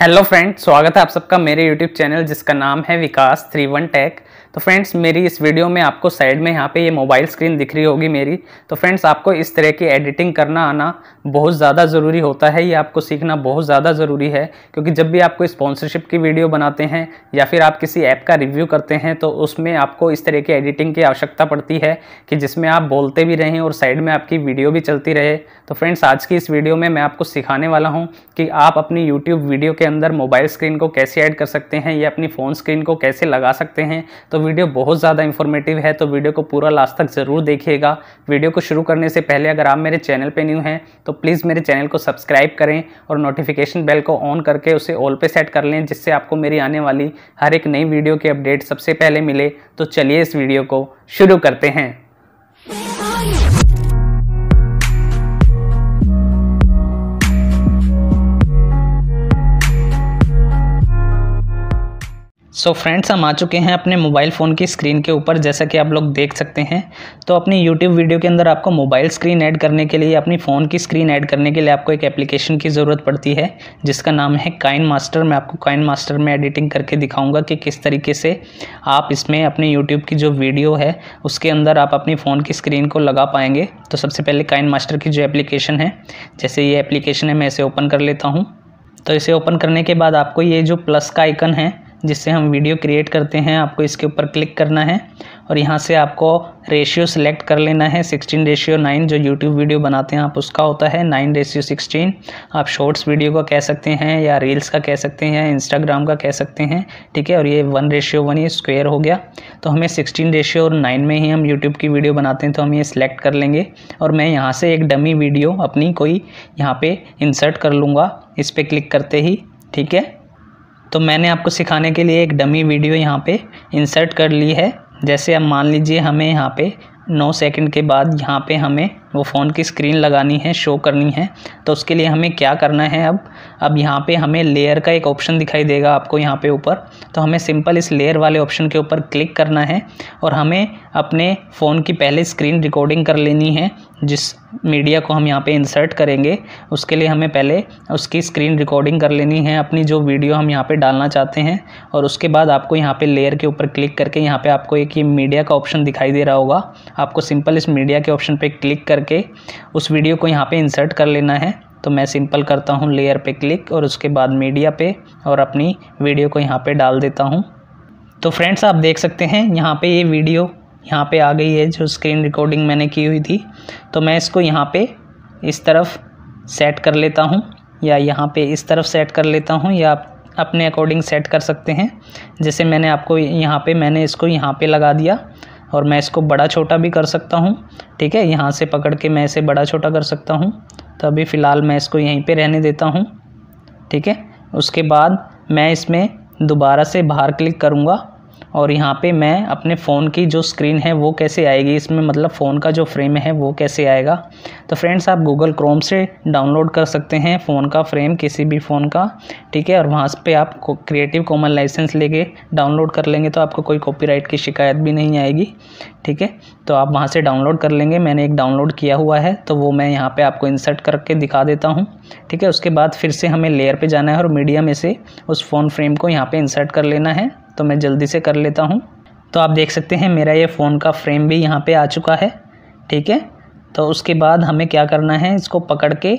hello friends स्वागत है आप सबका मेरे यूट्यूब चैनल जिसका नाम है विकास थ्री वन टेक तो फ्रेंड्स मेरी इस वीडियो में आपको साइड में यहाँ पे ये मोबाइल स्क्रीन दिख रही होगी मेरी तो फ्रेंड्स आपको इस तरह की एडिटिंग करना आना बहुत ज़्यादा ज़रूरी होता है ये आपको सीखना बहुत ज़्यादा ज़रूरी है क्योंकि जब भी आपको स्पॉन्सरशिप की वीडियो बनाते हैं या फिर आप किसी ऐप का रिव्यू करते हैं तो उसमें आपको इस तरह की एडिटिंग की आवश्यकता पड़ती है कि जिसमें आप बोलते भी रहें और साइड में आपकी वीडियो भी चलती रहे तो फ्रेंड्स आज की इस वीडियो में मैं आपको सिखाने वाला हूँ कि आप अपनी यूट्यूब वीडियो के अंदर मोबाइल स्क्रीन को कैसे ऐड कर सकते हैं या अपनी फ़ोन स्क्रीन को कैसे लगा सकते हैं तो वीडियो बहुत ज़्यादा इन्फॉर्मेटिव है तो वीडियो को पूरा लास्ट तक ज़रूर देखिएगा वीडियो को शुरू करने से पहले अगर आप मेरे चैनल पर न्यू हैं तो प्लीज़ मेरे चैनल को सब्सक्राइब करें और नोटिफिकेशन बेल को ऑन करके उसे ऑल पे सेट कर लें जिससे आपको मेरी आने वाली हर एक नई वीडियो की अपडेट सबसे पहले मिले तो चलिए इस वीडियो को शुरू करते हैं सो so फ्रेंड्स हम आ चुके हैं अपने मोबाइल फ़ोन की स्क्रीन के ऊपर जैसा कि आप लोग देख सकते हैं तो अपनी यूट्यूब वीडियो के अंदर आपको मोबाइल स्क्रीन ऐड करने के लिए अपनी फ़ोन की स्क्रीन ऐड करने के लिए आपको एक एप्लीकेशन की ज़रूरत पड़ती है जिसका नाम है काइन मास्टर मैं आपको काइन मास्टर में एडिटिंग करके दिखाऊँगा कि किस तरीके से आप इसमें अपने यूट्यूब की जो वीडियो है उसके अंदर आप अपनी फ़ोन की स्क्रीन को लगा पाएंगे तो सबसे पहले काइन मास्टर की जो एप्लीकेशन है जैसे ये एप्लीकेशन है मैं इसे ओपन कर लेता हूँ तो इसे ओपन करने के बाद आपको ये जो प्लस का आइकन है जिससे हम वीडियो क्रिएट करते हैं आपको इसके ऊपर क्लिक करना है और यहाँ से आपको रेशियो सिलेक्ट कर लेना है सिक्सटीन रेशियो नाइन जो यूट्यूब वीडियो बनाते हैं आप उसका होता है नाइन रेशियो सिक्सटीन आप शॉर्ट्स वीडियो का कह सकते हैं या रील्स का कह सकते हैं इंस्टाग्राम का कह सकते हैं ठीक है और ये वन रेशियो वन ये स्क्वेयर हो गया तो हमें सिक्सटीन रेशियो और नाइन में ही हम यूट्यूब की वीडियो बनाते हैं तो हम ये सिलेक्ट कर लेंगे और मैं यहाँ से एक डमी वीडियो अपनी कोई यहाँ पर इंसर्ट कर लूँगा इस पर क्लिक करते ही ठीक है तो मैंने आपको सिखाने के लिए एक डमी वीडियो यहाँ पे इंसर्ट कर ली है जैसे अब मान लीजिए हमें यहाँ पे नौ सेकंड के बाद यहाँ पे हमें वो फ़ोन की स्क्रीन लगानी है शो करनी है तो उसके लिए हमें क्या करना है अब अब यहाँ पे हमें लेयर का एक ऑप्शन दिखाई देगा आपको यहाँ पे ऊपर तो हमें सिंपल इस लेयर वाले ऑप्शन के ऊपर क्लिक करना है और हमें अपने फ़ोन की पहले स्क्रीन रिकॉर्डिंग कर लेनी है जिस मीडिया को हम यहाँ पे इंसर्ट करेंगे उसके लिए हमें पहले उसकी स्क्रीन रिकॉर्डिंग कर लेनी है अपनी जो वीडियो हम यहाँ पे डालना चाहते हैं और उसके बाद आपको यहाँ पे लेयर के ऊपर क्लिक करके यहाँ पे आपको एक ये मीडिया का ऑप्शन दिखाई दे रहा होगा आपको सिंपल इस मीडिया के ऑप्शन पे क्लिक कर करके उस वीडियो को यहाँ पे इंसर्ट कर लेना है तो मैं सिंपल करता हूँ लेयर पे क्लिक और उसके बाद मीडिया पे और अपनी वीडियो को यहाँ पे डाल देता हूँ तो फ्रेंड्स आप देख सकते हैं यहाँ पे ये वीडियो यहाँ पे आ गई है जो स्क्रीन रिकॉर्डिंग मैंने की हुई थी तो मैं इसको यहाँ पर इस तरफ सेट कर लेता हूँ या यहाँ पर इस तरफ सेट कर लेता हूँ या आप अपने अकॉर्डिंग सेट कर सकते हैं जैसे मैंने आपको यहाँ पे मैंने इसको यहाँ पे लगा दिया और मैं इसको बड़ा छोटा भी कर सकता हूँ ठीक है यहाँ से पकड़ के मैं इसे बड़ा छोटा कर सकता हूँ तो अभी फ़िलहाल मैं इसको यहीं पे रहने देता हूँ ठीक है उसके बाद मैं इसमें दोबारा से बाहर क्लिक करूँगा और यहाँ पे मैं अपने फ़ोन की जो स्क्रीन है वो कैसे आएगी इसमें मतलब फ़ोन का जो फ्रेम है वो कैसे आएगा तो फ्रेंड्स आप गूगल क्रोम से डाउनलोड कर सकते हैं फ़ोन का फ्रेम किसी भी फ़ोन का ठीक है और वहाँ पे आप क्रिएटिव कॉमन लाइसेंस लेके डाउनलोड कर लेंगे तो आपको कोई कॉपीराइट की शिकायत भी नहीं आएगी ठीक है तो आप वहाँ से डाउनलोड कर लेंगे मैंने एक डाउनलोड किया हुआ है तो वो मैं यहाँ पर आपको इंसर्ट करके दिखा देता हूँ ठीक है उसके बाद फिर से हमें लेयर पर जाना है और मीडिया में से उस फ़ोन फ्रेम को यहाँ पर इंसर्ट कर लेना है तो मैं जल्दी से कर लेता हूँ तो आप देख सकते हैं मेरा ये फ़ोन का फ्रेम भी यहाँ पे आ चुका है ठीक है तो उसके बाद हमें क्या करना है इसको पकड़ के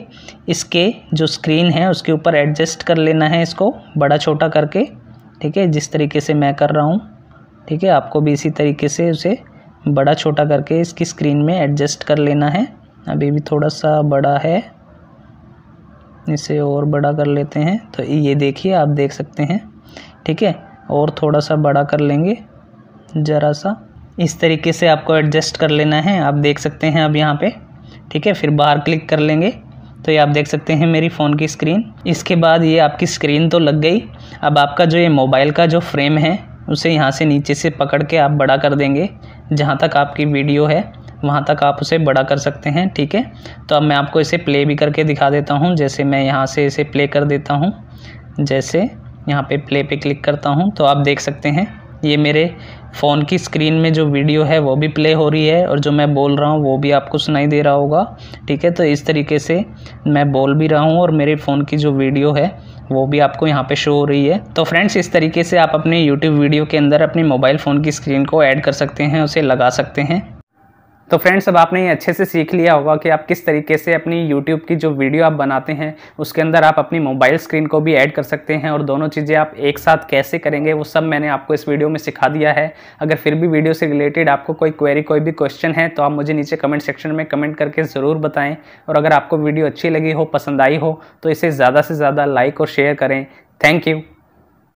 इसके जो स्क्रीन है उसके ऊपर एडजस्ट कर लेना है इसको बड़ा छोटा करके ठीक है जिस तरीके से मैं कर रहा हूँ ठीक है आपको भी इसी तरीके से उसे बड़ा छोटा करके इसकी स्क्रीन में एडजस्ट कर लेना है अभी भी थोड़ा सा बड़ा है इसे और बड़ा कर लेते हैं तो ये देखिए आप देख सकते हैं ठीक है और थोड़ा सा बड़ा कर लेंगे ज़रा सा इस तरीके से आपको एडजस्ट कर लेना है आप देख सकते हैं अब यहाँ पे ठीक है फिर बाहर क्लिक कर लेंगे तो ये आप देख सकते हैं मेरी फ़ोन की स्क्रीन इसके बाद ये आपकी स्क्रीन तो लग गई अब आपका जो ये मोबाइल का जो फ्रेम है उसे यहाँ से नीचे से पकड़ के आप बड़ा कर देंगे जहाँ तक आपकी वीडियो है वहाँ तक आप उसे बड़ा कर सकते हैं ठीक है तो अब मैं आपको इसे प्ले भी करके दिखा देता हूँ जैसे मैं यहाँ से इसे प्ले कर देता हूँ जैसे यहाँ पे प्ले पे क्लिक करता हूँ तो आप देख सकते हैं ये मेरे फ़ोन की स्क्रीन में जो वीडियो है वो भी प्ले हो रही है और जो मैं बोल रहा हूँ वो भी आपको सुनाई दे रहा होगा ठीक है तो इस तरीके से मैं बोल भी रहा हूँ और मेरे फ़ोन की जो वीडियो है वो भी आपको यहाँ पे शो हो रही है तो फ्रेंड्स इस तरीके से आप अपने YouTube वीडियो के अंदर अपने मोबाइल फ़ोन की स्क्रीन को ऐड कर सकते हैं उसे लगा सकते हैं तो फ्रेंड्स अब आपने ये अच्छे से सीख लिया होगा कि आप किस तरीके से अपनी यूट्यूब की जो वीडियो आप बनाते हैं उसके अंदर आप अपनी मोबाइल स्क्रीन को भी ऐड कर सकते हैं और दोनों चीज़ें आप एक साथ कैसे करेंगे वो सब मैंने आपको इस वीडियो में सिखा दिया है अगर फिर भी वीडियो से रिलेटेड आपको कोई क्वेरी कोई भी क्वेश्चन है तो आप मुझे नीचे कमेंट सेक्शन में कमेंट करके ज़रूर बताएँ और अगर आपको वीडियो अच्छी लगी हो पसंद आई हो तो इसे ज़्यादा से ज़्यादा लाइक और शेयर करें थैंक यू